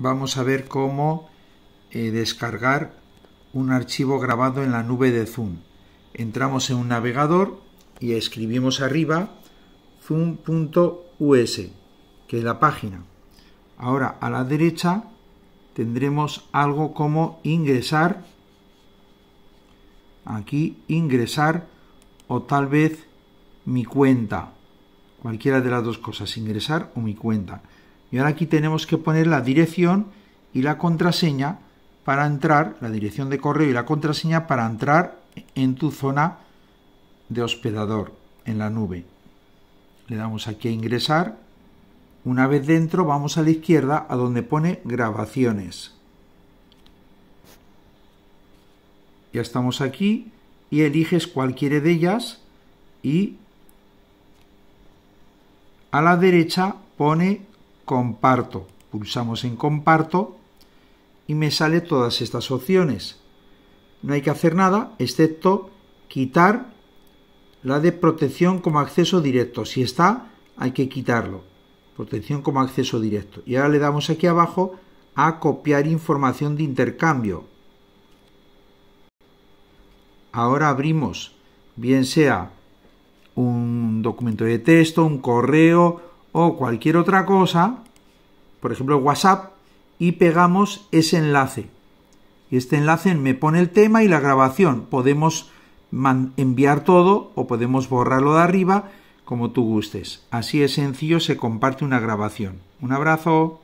vamos a ver cómo eh, descargar un archivo grabado en la nube de Zoom. Entramos en un navegador y escribimos arriba zoom.us, que es la página. Ahora a la derecha tendremos algo como ingresar, aquí ingresar o tal vez mi cuenta, cualquiera de las dos cosas, ingresar o mi cuenta. Y ahora aquí tenemos que poner la dirección y la contraseña para entrar, la dirección de correo y la contraseña para entrar en tu zona de hospedador en la nube. Le damos aquí a ingresar. Una vez dentro vamos a la izquierda a donde pone grabaciones. Ya estamos aquí y eliges cualquiera de ellas y a la derecha pone comparto. Pulsamos en comparto y me sale todas estas opciones. No hay que hacer nada excepto quitar la de protección como acceso directo. Si está, hay que quitarlo. Protección como acceso directo. Y ahora le damos aquí abajo a copiar información de intercambio. Ahora abrimos, bien sea un documento de texto, un correo, o cualquier otra cosa, por ejemplo WhatsApp, y pegamos ese enlace. Y este enlace me pone el tema y la grabación. Podemos enviar todo o podemos borrarlo de arriba como tú gustes. Así es sencillo se comparte una grabación. Un abrazo.